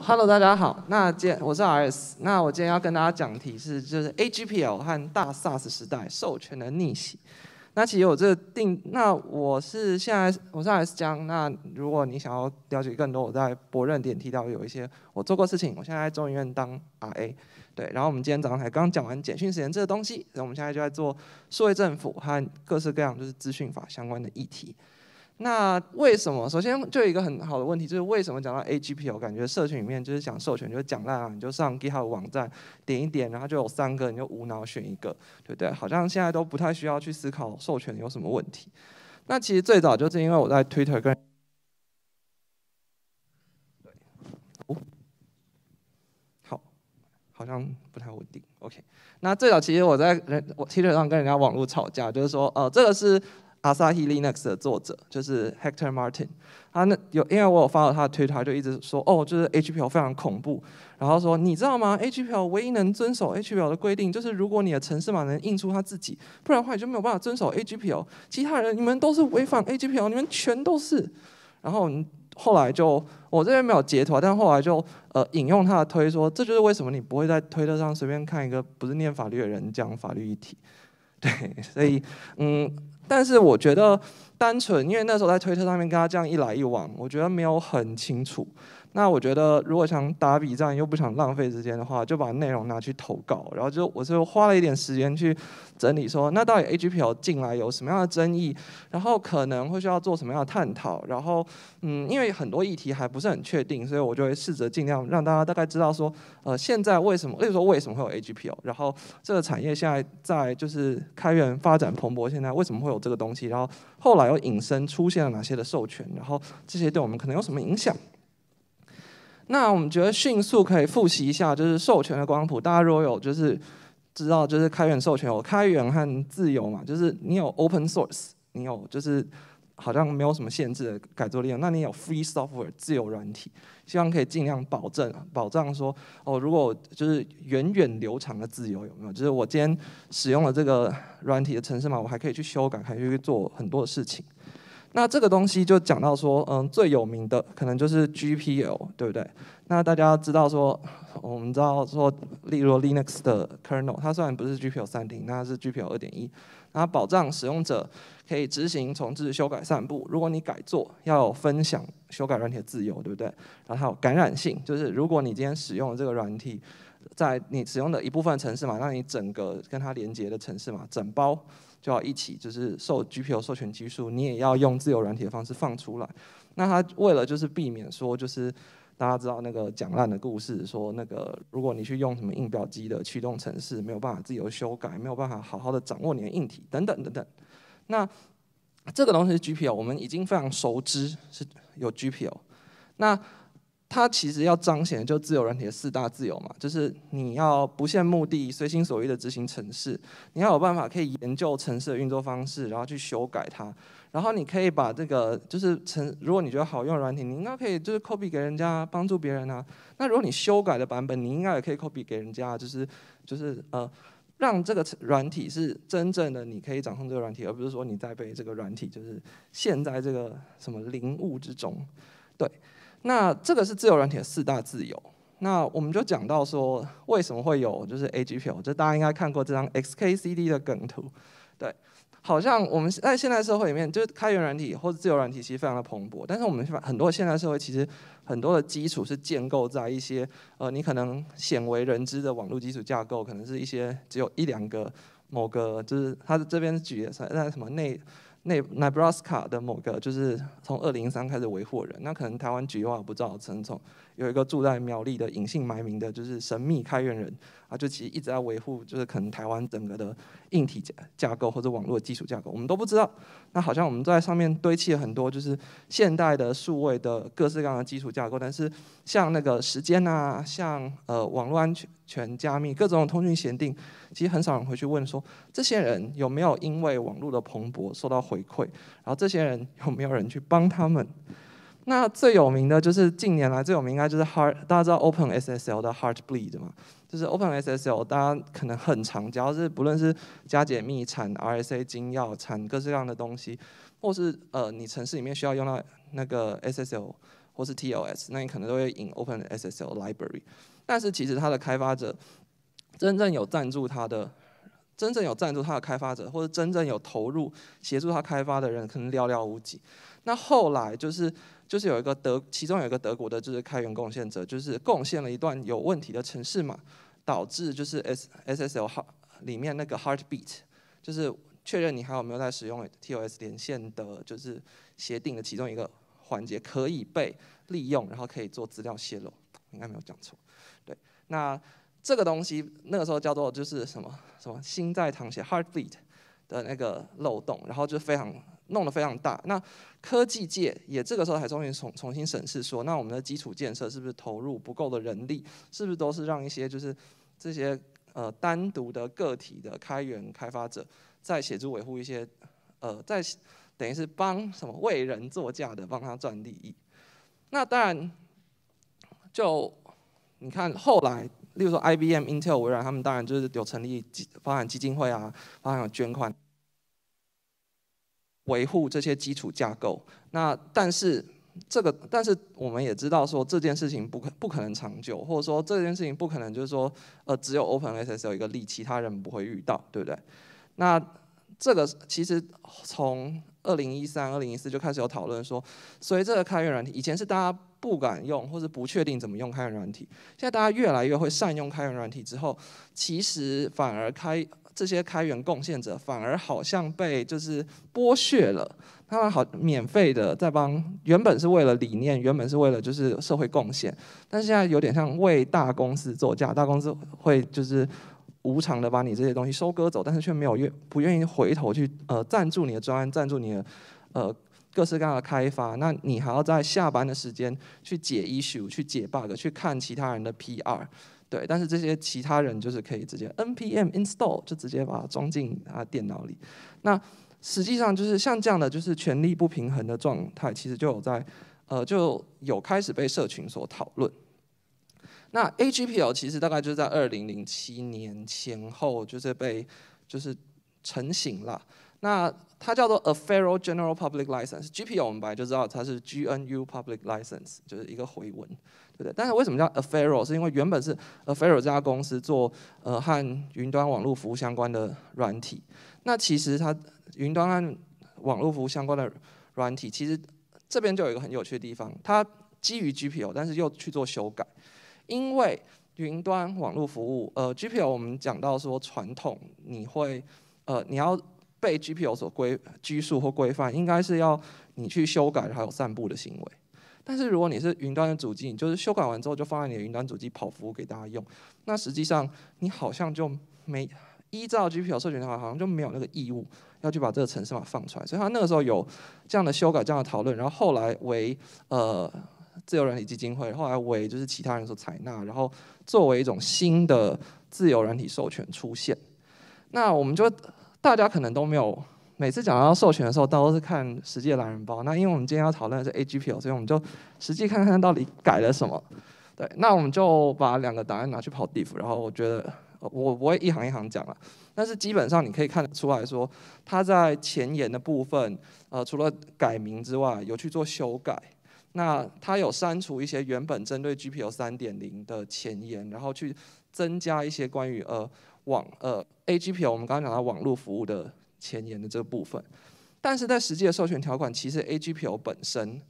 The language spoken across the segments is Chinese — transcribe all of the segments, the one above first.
Hello，大家好。那今我是 RS。那我今天要跟大家讲题是，就是 AGPL 和大 SaaS 时代授权的逆袭。那其实我这定，那我是现在我是 RS 江。那如果你想要了解更多，我在博任点提到有一些我做过事情。我现在在中医院当 RA。对，然后我们今天早上才刚讲完简讯实验这个东西，那我们现在就在做数位政府和各式各样就是资讯法相关的议题。那为什么？首先就有一个很好的问题，就是为什么讲到 AGP，我感觉社群里面就是讲授权就讲烂了，你就上 GitHub 网站点一点，然后就有三个，你就无脑选一个，对不对？好像现在都不太需要去思考授权有什么问题。那其实最早就是因为我在 Twitter 跟哦好，好像不太稳定。OK，那最早其实我在人我 Twitter 上跟人家网络吵架，就是说哦，这个是。阿萨希 Linux 的作者就是 Hector Martin，他那有因为我有发到他的推特，他就一直说哦，就是 HPL 非常恐怖，然后说你知道吗？HPL 唯一能遵守 HPL 的规定，就是如果你的城市码能印出他自己，不然的话你就没有办法遵守 HPL。其他人你们都是违反 HPL，你们全都是。然后后来就我这边没有截图，但后来就呃引用他的推说，这就是为什么你不会在推特上随便看一个不是念法律的人讲法律议题。对，所以嗯。但是我觉得，单纯因为那时候在推特上面跟他这样一来一往，我觉得没有很清楚。那我觉得，如果想打笔战又不想浪费时间的话，就把内容拿去投稿。然后就我就花了一点时间去整理，说那到底 A G P O 进来有什么样的争议，然后可能会需要做什么样的探讨。然后嗯，因为很多议题还不是很确定，所以我就会试着尽量让大家大概知道说，呃，现在为什么例如说为什么会有 A G P O，然后这个产业现在在就是开源发展蓬勃，现在为什么会有这个东西？然后后来又引申出现了哪些的授权？然后这些对我们可能有什么影响？那我们觉得迅速可以复习一下，就是授权的光谱。大家如果有就是知道，就是开源授权有开源和自由嘛，就是你有 open source，你有就是好像没有什么限制的改作利用。那你有 free software 自由软体，希望可以尽量保证，保障说哦，如果就是源远流长的自由有没有？就是我今天使用了这个软体的程式嘛，我还可以去修改，还可以去做很多的事情。那这个东西就讲到说，嗯，最有名的可能就是 GPL，对不对？那大家知道说，我们知道说，例如 Linux 的 kernel，它虽然不是 GPL 三点，那是 GPL 二点一，然保障使用者可以执行、重置、修改、散布。如果你改做，要分享修改软体的自由，对不对？然后还有感染性，就是如果你今天使用了这个软体。在你使用的一部分城市嘛，那你整个跟它连接的城市嘛，整包就要一起就是受 G P U 授权技术，你也要用自由软体的方式放出来。那它为了就是避免说，就是大家知道那个讲烂的故事，说那个如果你去用什么硬表机的驱动城市，没有办法自由修改，没有办法好好的掌握你的硬体等等等等。那这个东西 G P U 我们已经非常熟知是有 G P U，那。它其实要彰显就自由软体的四大自由嘛，就是你要不限目的、随心所欲的执行城市，你要有办法可以研究城市的运作方式，然后去修改它，然后你可以把这个就是城，如果你觉得好用软体，你应该可以就是 copy 给人家，帮助别人啊。那如果你修改的版本，你应该也可以 copy 给人家，就是就是呃，让这个软体是真正的你可以掌控这个软体，而不是说你在被这个软体就是陷在这个什么灵物之中，对。那这个是自由软体的四大自由。那我们就讲到说，为什么会有就是 AGPL？就大家应该看过这张 xkcd 的梗图，对，好像我们在现代社会里面，就是开源软体或者自由软体其实非常的蓬勃。但是我们很多现代社会其实很多的基础是建构在一些呃，你可能鲜为人知的网络基础架构，可能是一些只有一两个某个就是，它的这边举的是那什么内。那 Nebraska 的某个就是从2 0一3开始维护人，那可能台湾局的话不知道从。有一个住在苗栗的隐姓埋名的，就是神秘开源人啊，就其实一直在维护，就是可能台湾整个的硬体架构或者网络基础架构，我们都不知道。那好像我们在上面堆砌了很多就是现代的数位的各式各样的基础架构，但是像那个时间啊，像呃网络安全加密各种通讯协定，其实很少人会去问说，这些人有没有因为网络的蓬勃受到回馈，然后这些人有没有人去帮他们？那最有名的就是近年来最有名应该就是 Heart，大家知道 OpenSSL 的 Heartbleed 嘛？就是 OpenSSL，大家可能很常，只要是不论是加解密、产 RSA、金钥、产各式各样的东西，或是呃你城市里面需要用到那个 SSL 或是 TLS，那你可能都会引 OpenSSL library。但是其实它的开发者真正有赞助它的、真正有赞助它的开发者，或者真正有投入协助它开发的人，可能寥寥无几。那后来就是。就是有一个德，其中有一个德国的，就是开源贡献者，就是贡献了一段有问题的城市码，导致就是 S S S L 号里面那个 Heartbeat，就是确认你还有没有在使用 T O S 连线的，就是协定的其中一个环节可以被利用，然后可以做资料泄露，应该没有讲错。对，那这个东西那个时候叫做就是什么什么心在淌血 Heartbeat 的那个漏洞，然后就非常。弄得非常大，那科技界也这个时候才终于重重新审视说，那我们的基础建设是不是投入不够的人力，是不是都是让一些就是这些呃单独的个体的开源开发者在协助维护一些呃在等于是帮什么为人作价的，帮他赚利益。那当然就你看后来，例如说 IBM、Intel、微软，他们当然就是有成立基发展基金会啊，发展捐款。维护这些基础架构，那但是这个，但是我们也知道说这件事情不可不可能长久，或者说这件事情不可能就是说，呃，只有 Open S S 有一个利，其他人不会遇到，对不对？那这个其实从二零一三、二零一四就开始有讨论说，所以这个开源软体以前是大家不敢用或是不确定怎么用开源软体，现在大家越来越会善用开源软体之后，其实反而开。这些开源贡献者反而好像被就是剥削了，他们好免费的在帮，原本是为了理念，原本是为了就是社会贡献，但现在有点像为大公司作嫁，大公司会就是无偿的把你这些东西收割走，但是却没有愿不愿意回头去呃赞助你的专案，赞助你的呃各式各样的开发，那你还要在下班的时间去解 issue，去解 bug，去看其他人的 PR。对，但是这些其他人就是可以直接 NPM install 就直接把它装进啊电脑里。那实际上就是像这样的就是权力不平衡的状态，其实就有在呃就有开始被社群所讨论。那 AGPL 其实大概就是在二零零七年前后就是被就是成型了。那它叫做 a f e r a l General Public License，GPL 我们本来就知道它是 GNU Public License，就是一个回文。但是为什么叫 Affero？是因为原本是 Affero 这家公司做呃和云端网络服务相关的软体。那其实它云端和网络服务相关的软体，其实这边就有一个很有趣的地方，它基于 g p u 但是又去做修改。因为云端网络服务，呃 g p u 我们讲到说传统你会呃你要被 g p u 所规拘束或规范，应该是要你去修改还有散布的行为。但是如果你是云端的主机，你就是修改完之后就放在你的云端主机跑服务给大家用，那实际上你好像就没依照 GPL 授权的话，好像就没有那个义务要去把这个程式码放出来。所以他那个时候有这样的修改、这样的讨论，然后后来为呃自由软体基金会，后来为就是其他人所采纳，然后作为一种新的自由软体授权出现。那我们就大家可能都没有。每次讲到授权的时候，大多是看实际的懒人包。那因为我们今天要讨论的是 AGP O，所以我们就实际看看它到底改了什么。对，那我们就把两个答案拿去跑 diff，然后我觉得我不会一行一行讲了，但是基本上你可以看得出来说，它在前沿的部分，呃，除了改名之外，有去做修改。那它有删除一些原本针对 G P O 三点零的前沿，然后去增加一些关于呃网呃 A G P O 我们刚刚讲到网络服务的。前沿的这个部分，但是在实际的授权条款，其实 a g p o 本身，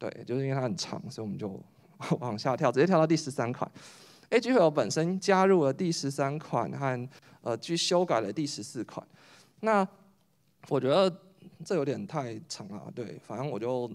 对，就是因为它很长，所以我们就 往下跳，直接跳到第十三款。a g p o 本身加入了第十三款和呃去修改了第十四款。那我觉得这有点太长了，对，反正我就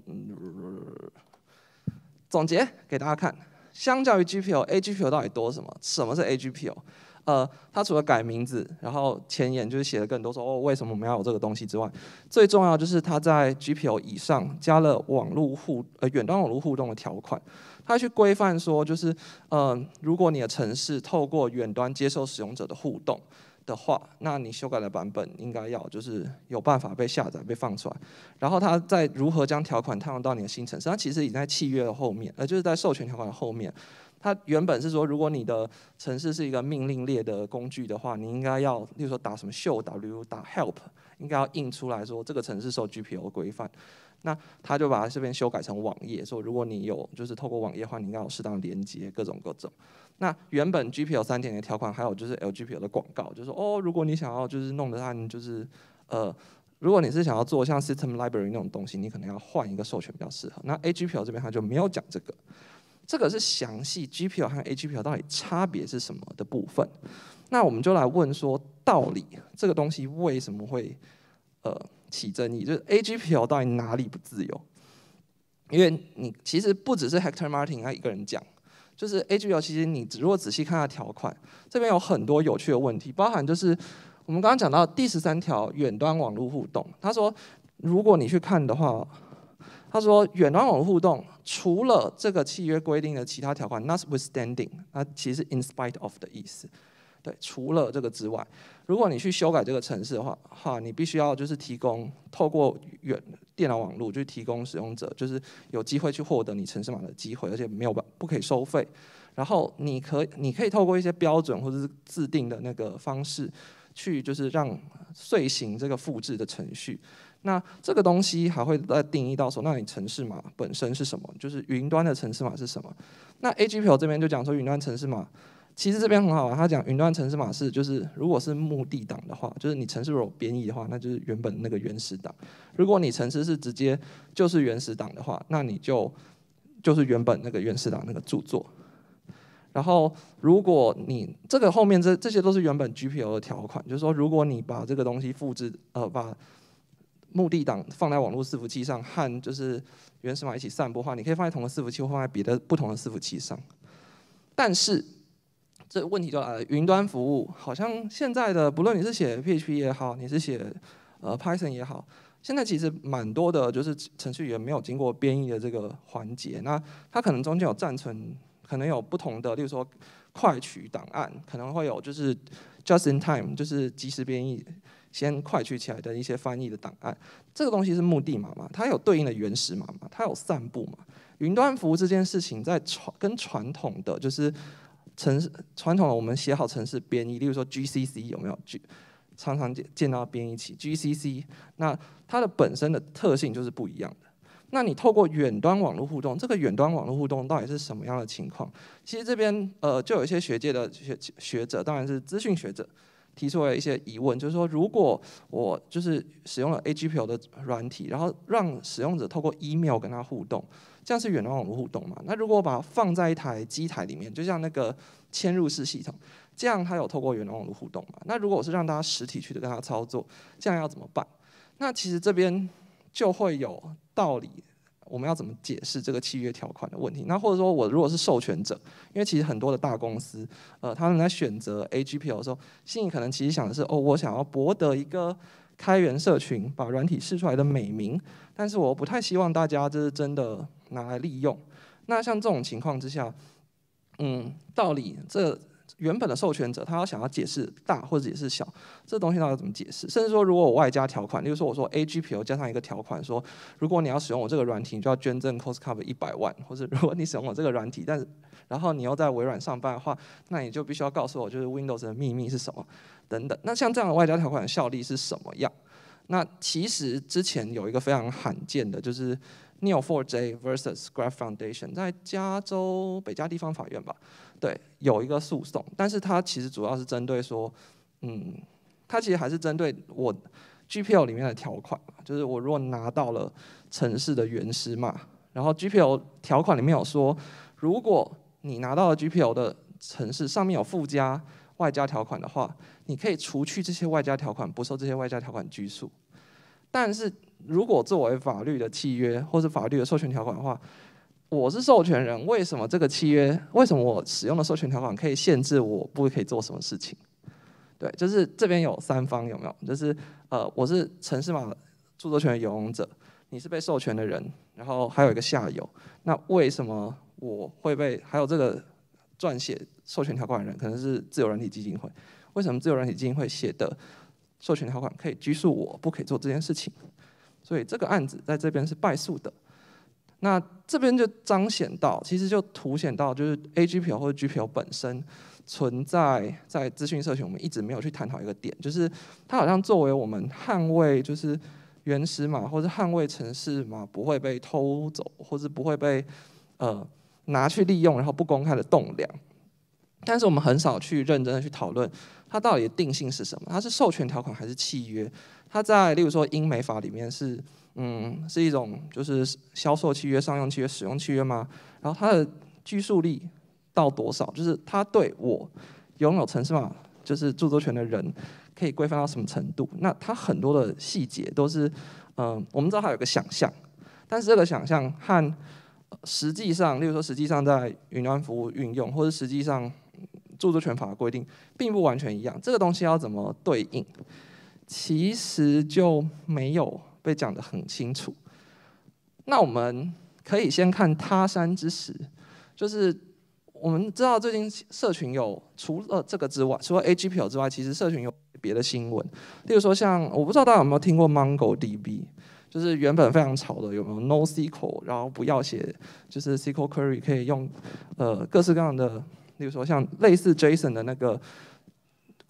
总结给大家看。相较于 g p o a g p o 到底多什么？什么是 a g p o 呃，它除了改名字，然后前言就是写了更多说哦，为什么我们要有这个东西之外，最重要就是它在 GPO 以上加了网络互呃远端网络互动的条款，它去规范说就是呃，如果你的城市透过远端接受使用者的互动的话，那你修改的版本应该要就是有办法被下载被放出来，然后它在如何将条款套用到你的新城市，它其实已经在契约的后面，呃，就是在授权条款的后面。它原本是说，如果你的城市是一个命令列的工具的话，你应该要，例如说打什么秀 w 打 help，应该要印出来说这个城市受 G P O 规范。那他就把它这边修改成网页，说如果你有就是透过网页话，你应要有适当连接各种各种。那原本 G P O 三点零条款还有就是 L G P O 的广告，就说哦，如果你想要就是弄得它，就是呃，如果你是想要做像 system library 那种东西，你可能要换一个授权比较适合。那 A G P O 这边它就没有讲这个。这个是详细 G P L 和 A G P L 到底差别是什么的部分，那我们就来问说道理这个东西为什么会呃起争议？就是 A G P L 到底哪里不自由？因为你其实不只是 Hector Martin 他一个人讲，就是 A G P L 其实你如果仔细看它条款，这边有很多有趣的问题，包含就是我们刚刚讲到第十三条远端网络互动，他说如果你去看的话。他说，远端网互动除了这个契约规定的其他条款，notwithstanding，那其实 in spite of 的意思，对，除了这个之外，如果你去修改这个程式的话，哈，你必须要就是提供透过远电脑网络去提供使用者，就是有机会去获得你程式码的机会，而且没有办不可以收费。然后你可以你可以透过一些标准或者是制定的那个方式，去就是让遂行这个复制的程序。那这个东西还会再定义到说，那你城市码本身是什么？就是云端的城市码是什么？那 A G P O 这边就讲说，云端城市码其实这边很好啊。他讲云端城市码是就是，如果是目的档的话，就是你城市如果编译的话，那就是原本那个原始档；如果你城市是直接就是原始档的话，那你就就是原本那个原始档那个著作。然后，如果你这个后面这这些都是原本 G P O 的条款，就是说，如果你把这个东西复制呃把目的档放在网络伺服器上和就是原始码一起散播的话，你可以放在同个伺服器，或放在别的不同的伺服器上。但是这问题就来了，云端服务好像现在的不论你是写 PHP 也好，你是写呃 Python 也好，现在其实蛮多的就是程序员没有经过编译的这个环节。那它可能中间有暂存，可能有不同的，例如说快取档案，可能会有就是 just in time，就是即时编译。先快取起来的一些翻译的档案，这个东西是目的码嘛？它有对应的原始码嘛？它有散布嘛？云端服务这件事情在传跟传统的就是城市传统的我们写好城市编译，例如说 GCC 有没有？常常见见到编译器 GCC，那它的本身的特性就是不一样的。那你透过远端网络互动，这个远端网络互动到底是什么样的情况？其实这边呃，就有一些学界的学学者，当然是资讯学者。提出了一些疑问，就是说，如果我就是使用了 AGPL 的软体，然后让使用者透过 email 跟它互动，这样是远端网络互动嘛？那如果我把它放在一台机台里面，就像那个嵌入式系统，这样它有透过远端网络互动嘛？那如果我是让大家实体去的它操作，这样要怎么办？那其实这边就会有道理。我们要怎么解释这个契约条款的问题？那或者说我如果是授权者，因为其实很多的大公司，呃，他们在选择 AGP 的时候，心里可能其实想的是，哦，我想要博得一个开源社群把软体试出来的美名，但是我不太希望大家这是真的拿来利用。那像这种情况之下，嗯，道理这。原本的授权者，他要想要解释大或者解释小，这东西到底怎么解释？甚至说，如果我外加条款，例如说，我说 A G P O 加上一个条款，说如果你要使用我这个软体，你就要捐赠 Cost Cover 一百万，或者如果你使用我这个软体，但是然后你又在微软上班的话，那你就必须要告诉我，就是 Windows 的秘密是什么，等等。那像这样的外交条款效力是什么样？那其实之前有一个非常罕见的，就是。n e f o 4 r J versus g r a r e Foundation 在加州北加地方法院吧，对，有一个诉讼，但是它其实主要是针对说，嗯，它其实还是针对我 G P O 里面的条款嘛，就是我如果拿到了城市的原始嘛，然后 G P O 条款里面有说，如果你拿到了 G P O 的城市上面有附加外加条款的话，你可以除去这些外加条款，不受这些外加条款拘束，但是。如果作为法律的契约或是法律的授权条款的话，我是授权人，为什么这个契约，为什么我使用的授权条款可以限制我不可以做什么事情？对，就是这边有三方有没有？就是呃，我是城市码著作权的拥有者，你是被授权的人，然后还有一个下游，那为什么我会被？还有这个撰写授权条款的人可能是自由人体基金会，为什么自由人体基金会写的授权条款可以拘束我不可以做这件事情？所以这个案子在这边是败诉的，那这边就彰显到，其实就凸显到，就是 A G P O 或者 G P O 本身存在在资讯社群，我们一直没有去探讨一个点，就是它好像作为我们捍卫就是原始码或者捍卫城市码不会被偷走，或者不会被呃拿去利用然后不公开的栋梁，但是我们很少去认真的去讨论它到底定性是什么，它是授权条款还是契约？它在，例如说英美法里面是，嗯，是一种就是销售契约、商用契约、使用契约吗？然后它的拘束力到多少？就是它对我拥有城市法，就是著作权的人，可以规范到什么程度？那它很多的细节都是，嗯，我们知道它有个想象，但是这个想象和实际上，例如说实际上在云端服务运用，或者实际上著作权法的规定，并不完全一样。这个东西要怎么对应？其实就没有被讲得很清楚。那我们可以先看他山之石，就是我们知道最近社群有除了这个之外，除了 A G P l 之外，其实社群有别的新闻，例如说像我不知道大家有没有听过 Mongo D B，就是原本非常吵的，有没有 No SQL，然后不要写就是 SQL Query，可以用呃各式各样的，例如说像类似 JSON 的那个。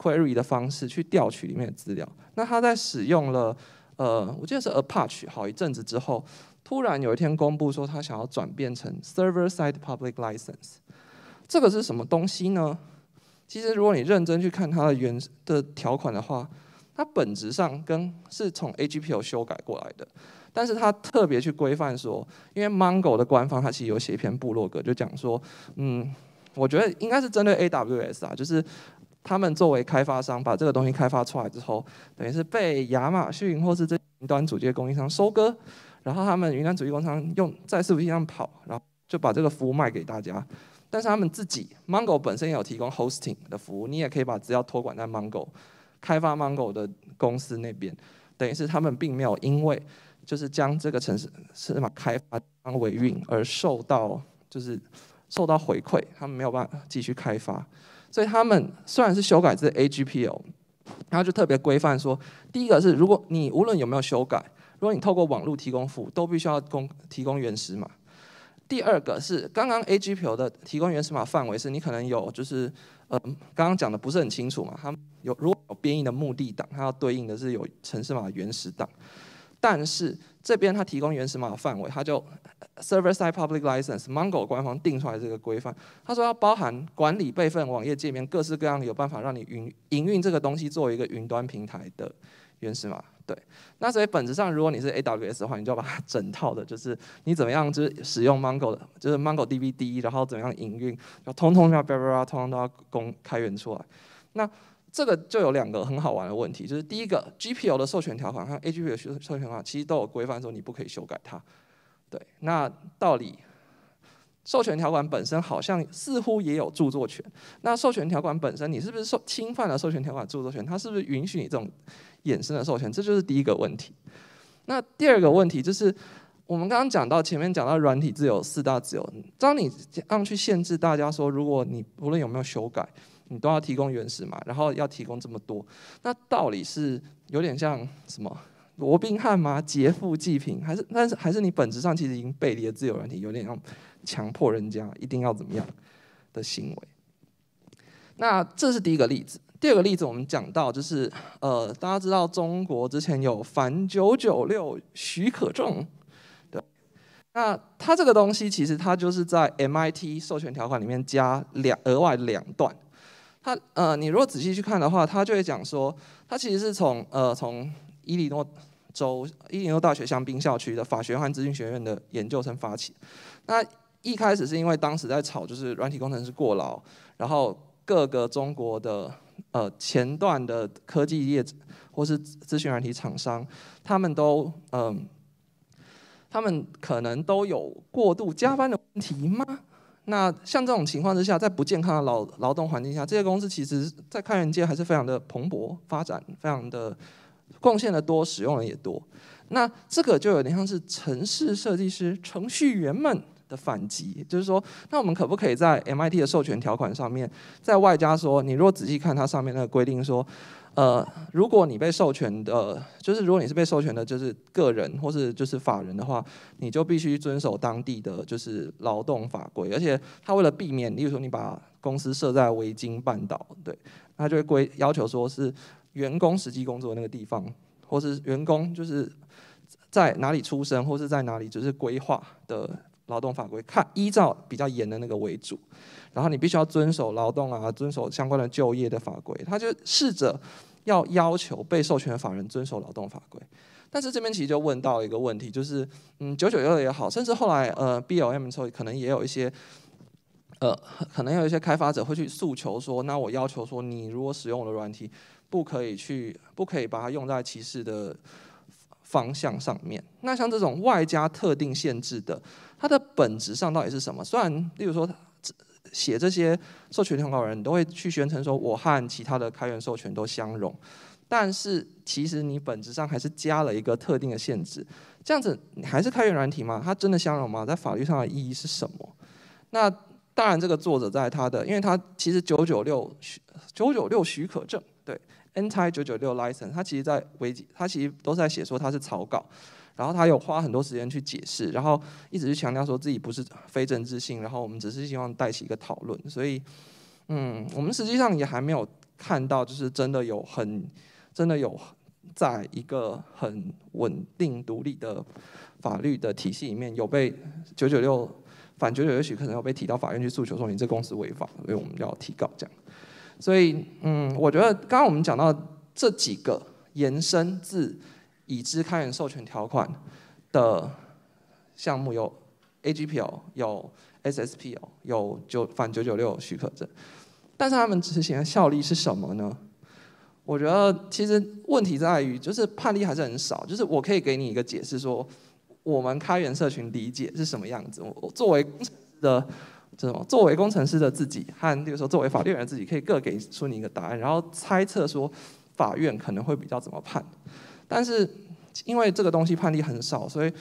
query 的方式去调取里面的资料。那他在使用了呃，我记得是 Apache 好一阵子之后，突然有一天公布说他想要转变成 Server Side Public License。这个是什么东西呢？其实如果你认真去看它的原的条款的话，它本质上跟是从 AGPL 修改过来的，但是他特别去规范说，因为 Mongo 的官方它其实有写一篇部落格，就讲说，嗯，我觉得应该是针对 AWS 啊，就是。他们作为开发商把这个东西开发出来之后，等于是被亚马逊或是这云端主机供应商收割，然后他们云端主机供应商用在服维器上跑，然后就把这个服务卖给大家。但是他们自己 Mongo 本身也有提供 hosting 的服务，你也可以把资料托管在 Mongo 开发 Mongo 的公司那边，等于是他们并没有因为就是将这个城市是嘛开发当为运而受到就是受到回馈，他们没有办法继续开发。所以他们虽然是修改这 AGPL，然后就特别规范说，第一个是如果你无论有没有修改，如果你透过网络提供服务，都必须要供提供原始码。第二个是刚刚 AGPL 的提供原始码范围是你可能有就是呃刚刚讲的不是很清楚嘛，他们有如果有编译的目的档，它要对应的是有城市码原始档。但是这边他提供原始码的范围，他就 server side public license，Mongo 官方定出来这个规范，他说要包含管理备份、网页界面、各式各样有办法让你云营运这个东西作为一个云端平台的原始码，对。那所以本质上，如果你是 AWS 的话，你就要把它整套的，就是你怎么样就是使用 Mongo 的，就是 MongoDBD，然后怎么样营运，要通通要巴拉巴通通都要公开源出来。那这个就有两个很好玩的问题，就是第一个，GPL 的授权条款和 a g p 的授权条款其实都有规范说你不可以修改它。对，那道理，授权条款本身好像似乎也有著作权。那授权条款本身，你是不是受侵犯了授权条款著作权？它是不是允许你这种衍生的授权？这就是第一个问题。那第二个问题就是，我们刚刚讲到前面讲到软体自由四大自由，当你这样去限制大家说，如果你无论有没有修改，你都要提供原始嘛，然后要提供这么多，那道理是有点像什么罗宾汉吗？劫富济贫还是？但是还是你本质上其实已经背离了自由人体，有点像强迫人家一定要怎么样的行为。那这是第一个例子。第二个例子我们讲到就是呃，大家知道中国之前有反九九六许可证，对，那它这个东西其实它就是在 MIT 授权条款里面加两额外两段。他呃，你如果仔细去看的话，他就会讲说，他其实是从呃从伊利诺州伊利诺大学香槟校区的法学和咨询学院的研究生发起。那一开始是因为当时在吵，就是软体工程师过劳，然后各个中国的呃前段的科技业或是咨询软体厂商，他们都嗯，他们可能都有过度加班的问题吗？那像这种情况之下，在不健康的劳劳动环境下，这些公司其实，在开源界还是非常的蓬勃发展，非常的贡献的多，使用的也多。那这个就有点像是城市设计师、程序员们的反击，就是说，那我们可不可以在 MIT 的授权条款上面，在外加说，你如果仔细看它上面那个规定说。呃，如果你被授权的，就是如果你是被授权的，就是个人或是就是法人的话，你就必须遵守当地的就是劳动法规，而且他为了避免，例如说你把公司设在维京半岛，对，他就会规要求说是员工实际工作那个地方，或是员工就是在哪里出生，或是在哪里，就是规划的。劳动法规看依照比较严的那个为主，然后你必须要遵守劳动啊，遵守相关的就业的法规。他就试着要要求被授权的法人遵守劳动法规，但是这边其实就问到一个问题，就是嗯，九九幺六也好，甚至后来呃，B L M 之后可能也有一些呃，可能有一些开发者会去诉求说，那我要求说，你如果使用我的软体，不可以去，不可以把它用在歧视的。方向上面，那像这种外加特定限制的，它的本质上到底是什么？虽然，例如说，写这些授权通告的人都会去宣称说，我和其他的开源授权都相融，但是其实你本质上还是加了一个特定的限制。这样子，你还是开源软体吗？它真的相融吗？在法律上的意义是什么？那当然，这个作者在他的，因为他其实九九六许九九六许可证，对。Anti 996 license，他其实，在维基，他其实都在写说它是草稿，然后他有花很多时间去解释，然后一直去强调说自己不是非政治性，然后我们只是希望带起一个讨论。所以，嗯，我们实际上也还没有看到，就是真的有很，真的有在一个很稳定独立的法律的体系里面有被九九六反九九也许可能要被提到法院去诉求，说你这公司违法，所以我们要提告这样。所以，嗯，我觉得刚刚我们讲到这几个延伸自已知开源授权条款的项目有 AGPL、有 SSPL、有九反九九六许可证，但是他们执行的效力是什么呢？我觉得其实问题在于就是判例还是很少。就是我可以给你一个解释说，我们开源社群理解是什么样子。我作为工程师的。这种作为工程师的自己和，比如说作为法律人自己，可以各给出你一个答案，然后猜测说法院可能会比较怎么判。但是因为这个东西判例很少，所以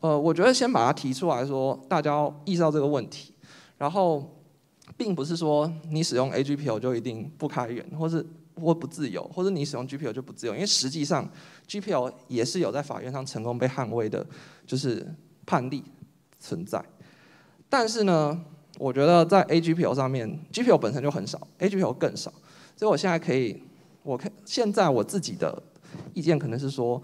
呃，我觉得先把它提出来说，大家意识到这个问题。然后并不是说你使用 a g p o 就一定不开源，或是或不自由，或者你使用 GPL 就不自由，因为实际上 GPL 也是有在法院上成功被捍卫的，就是判例存在。但是呢？我觉得在 AGPL 上面，GPL 本身就很少，AGPL 更少，所以我现在可以，我看现在我自己的意见可能是说，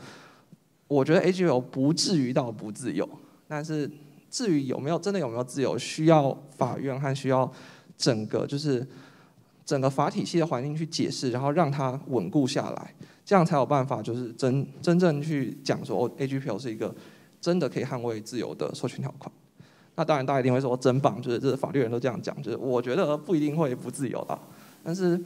我觉得 AGPL 不至于到不自由，但是至于有没有真的有没有自由，需要法院和需要整个就是整个法体系的环境去解释，然后让它稳固下来，这样才有办法就是真真正去讲说，AGPL 是一个真的可以捍卫自由的授权条款。那当然，大家一定会说真棒，就是这是法律人都这样讲，就是我觉得不一定会不自由的，但是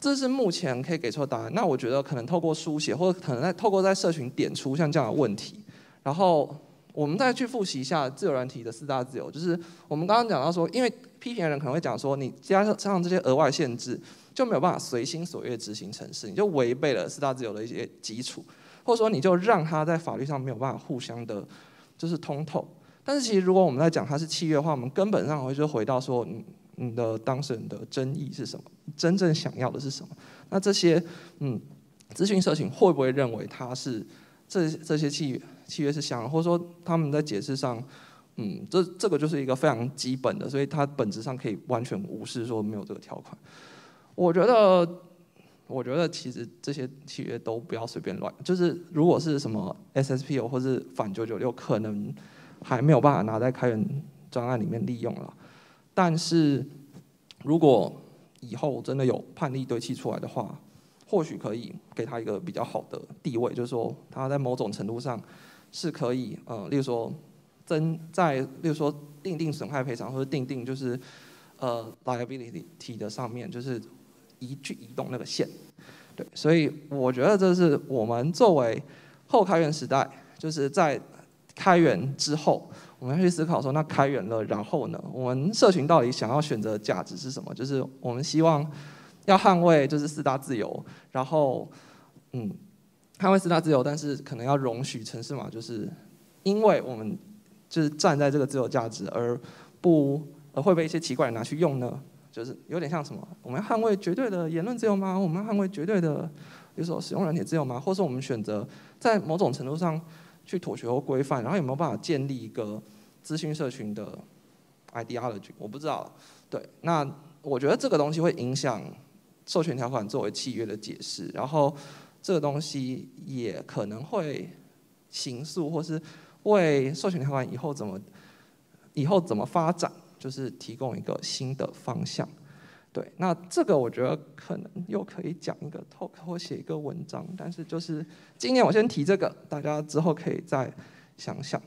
这是目前可以给出的答案。那我觉得可能透过书写，或者可能在透过在社群点出像这样的问题，然后我们再去复习一下自由人体的四大自由，就是我们刚刚讲到说，因为批评的人可能会讲说，你加上这些额外限制，就没有办法随心所欲执行城市，你就违背了四大自由的一些基础，或者说你就让它在法律上没有办法互相的，就是通透。但是其实，如果我们在讲它是契约的话，我们根本上会就回到说，你你的当事人的争议是什么，真正想要的是什么？那这些，嗯，咨询社群会不会认为它是这这些契约契约是相，或者说他们在解释上，嗯，这这个就是一个非常基本的，所以它本质上可以完全无视说没有这个条款。我觉得，我觉得其实这些契约都不要随便乱，就是如果是什么 SSPO 或是反九九六，可能。还没有办法拿在开源专案里面利用了，但是如果以后真的有判例堆砌出来的话，或许可以给他一个比较好的地位，就是说他在某种程度上是可以，呃，例如说真在，例如说定定损害赔偿或者定定就是呃 liability 的上面，就是一举一动那个线，对，所以我觉得这是我们作为后开源时代，就是在开源之后，我们要去思考说，那开源了，然后呢？我们社群到底想要选择的价值是什么？就是我们希望要捍卫，就是四大自由。然后，嗯，捍卫四大自由，但是可能要容许城市码，就是因为我们就是站在这个自由价值，而不而会被一些奇怪人拿去用呢？就是有点像什么？我们要捍卫绝对的言论自由吗？我们要捍卫绝对的，比如说使用软体自由吗？或是我们选择在某种程度上？去妥协或规范，然后有没有办法建立一个资讯社群的 ideology？我不知道。对，那我觉得这个东西会影响授权条款作为契约的解释，然后这个东西也可能会形诉，或是为授权条款以后怎么以后怎么发展，就是提供一个新的方向。对，那这个我觉得可能又可以讲一个 talk 或写一个文章，但是就是今年我先提这个，大家之后可以再想想。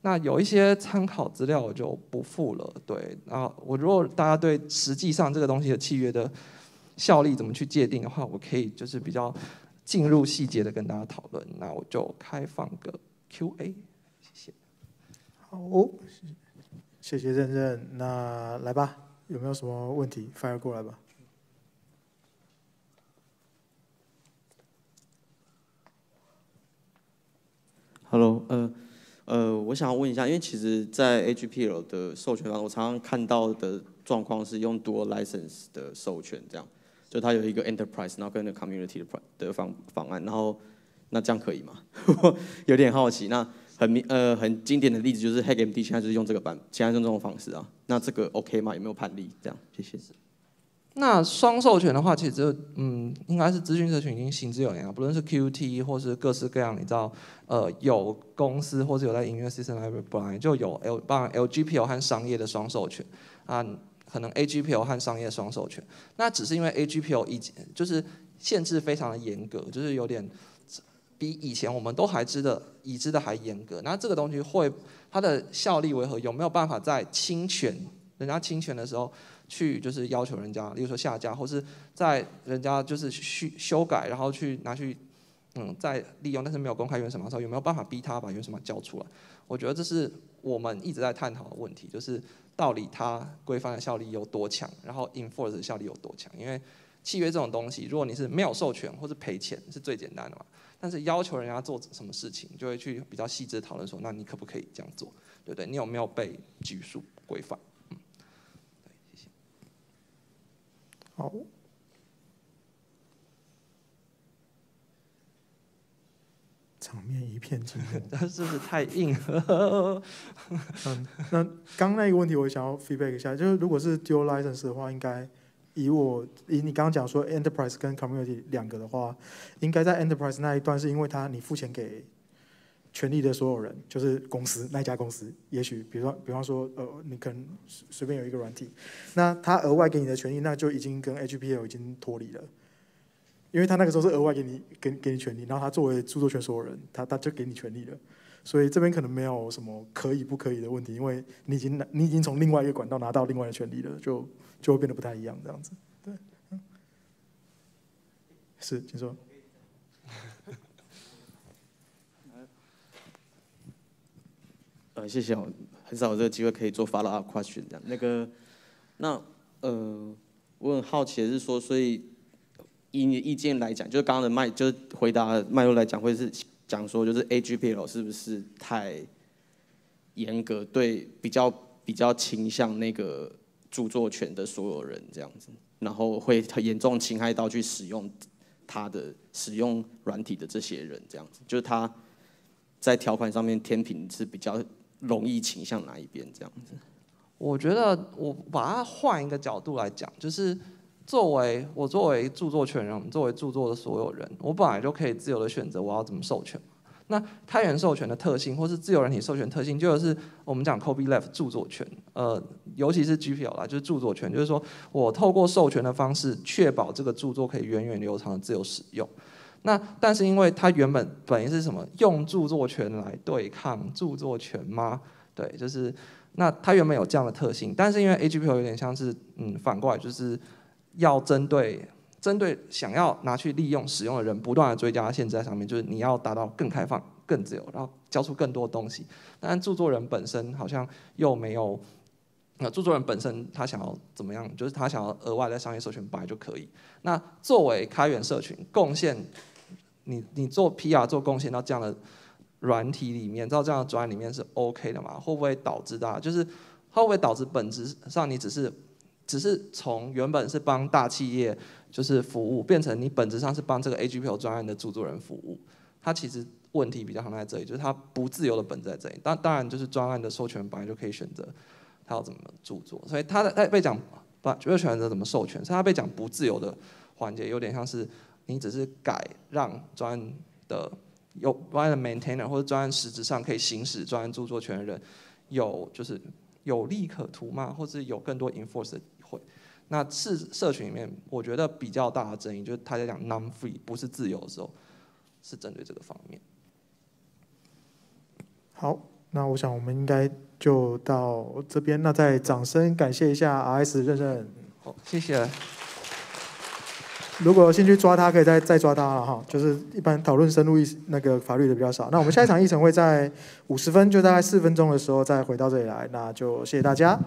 那有一些参考资料我就不附了。对，然后我如果大家对实际上这个东西的契约的效力怎么去界定的话，我可以就是比较进入细节的跟大家讨论。那我就开放个 Q A，谢谢。好，谢谢任任，那来吧。有没有什么问题？发来过来吧。Hello，呃，呃，我想问一下，因为其实，在 HPL 的授权方，我常常看到的状况是用多 license 的授权，这样就它有一个 enterprise，然后跟 the community 的的方方案，然后那这样可以吗？有点好奇，那。很呃很经典的例子就是 h e d g m d 现在就是用这个版，现在用这种方式啊，那这个 OK 吗？有没有判例？这样，谢谢。那双授权的话，其实嗯，应该是资讯社群已经行之有言啊，不论是 Q T 或是各式各样，你知道呃有公司或是有在营运 c i t i g r o r y 本来就有 L 帮 L G P O 和商业的双授权啊，可能 A G P O 和商业双授权，那只是因为 A G P O 已经就是限制非常的严格，就是有点。比以前我们都还知的已知的还严格，那这个东西会它的效力为何？有没有办法在侵权人家侵权的时候，去就是要求人家，例如说下架，或是在人家就是修修改，然后去拿去嗯再利用，但是没有公开原什么的时候，有没有办法逼他把原什么交出来？我觉得这是我们一直在探讨的问题，就是到底它规范的效力有多强，然后 enforce 的效力有多强，因为。契约这种东西，如果你是没有授权或是赔钱，是最简单的嘛。但是要求人家做什么事情，就会去比较细致讨论说，那你可不可以这样做，对不对？你有没有被拘束规范？嗯，对，谢谢。好。场面一片寂静，他 是不是太硬了？嗯，那刚那个问题，我想要 feedback 一下，就是如果是 Dual License 的话，应该。以我以你刚刚讲说 enterprise 跟 community 两个的话，应该在 enterprise 那一段是因为他你付钱给权利的所有人，就是公司那家公司。也许比如说，比方说呃，你可能随便有一个软体，那他额外给你的权利，那就已经跟 H P L 已经脱离了，因为他那个时候是额外给你给给你权利，然后他作为著作权所有人，他他就给你权利了，所以这边可能没有什么可以不可以的问题，因为你已经你已经从另外一个管道拿到另外的权利了，就。就会变得不太一样，这样子，对，是，请说。呃，谢谢，哦，很少有这个机会可以做 follow up question，这样，那个，那，呃，我很好奇的是说，所以以你意见来讲，就是刚刚的麦，就是回答麦络来讲，会是讲说，就是 A G P L 是不是太严格，对，比较比较倾向那个。著作权的所有人这样子，然后会很严重侵害到去使用他的使用软体的这些人这样子，就是他在条款上面天平是比较容易倾向哪一边这样子。我觉得我把它换一个角度来讲，就是作为我作为著作权人，作为著作的所有人，我本来就可以自由的选择我要怎么授权。那开源授权的特性，或是自由人体授权特性，就是我们讲 Copyleft 著作权，呃，尤其是 GPL 啦，就是著作权，就是说我透过授权的方式，确保这个著作可以源远流长的自由使用。那但是因为它原本本意是什么？用著作权来对抗著作权吗？对，就是那它原本有这样的特性，但是因为 AGPL 有点像是，嗯，反过来就是要针对。针对想要拿去利用、使用的人，不断的追加限制在上面，就是你要达到更开放、更自由，然后交出更多东西。但著作人本身好像又没有，那著作人本身他想要怎么样？就是他想要额外在商业授权来就可以。那作为开源社群贡献，你你做 PR 做贡献到这样的软体里面，到这样的专案里面是 OK 的嘛？会不会导致大家就是会不会导致本质上你只是？只是从原本是帮大企业就是服务，变成你本质上是帮这个 a g p o 专案的著作人服务。他其实问题比较常在这里，就是他不自由的本质在这里。当当然就是专案的授权本来就可以选择他要怎么著作，所以他的他被讲把就作权者怎么授权，所以他被讲不自由的环节有点像是你只是改让专的有专案的 maintainer 或者专案实质上可以行使专案著作权的人有就是有利可图嘛，或者有更多 enforce。那社社群里面，我觉得比较大的争议就是他在讲 “non-free” 不是自由的时候，是针对这个方面。好，那我想我们应该就到这边。那再掌声感谢一下 R.S. 认认。好，谢谢。如果兴趣抓他，可以再再抓他了哈。就是一般讨论深入一那个法律的比较少。那我们下一场议程会在五十分，就大概四分钟的时候再回到这里来。那就谢谢大家。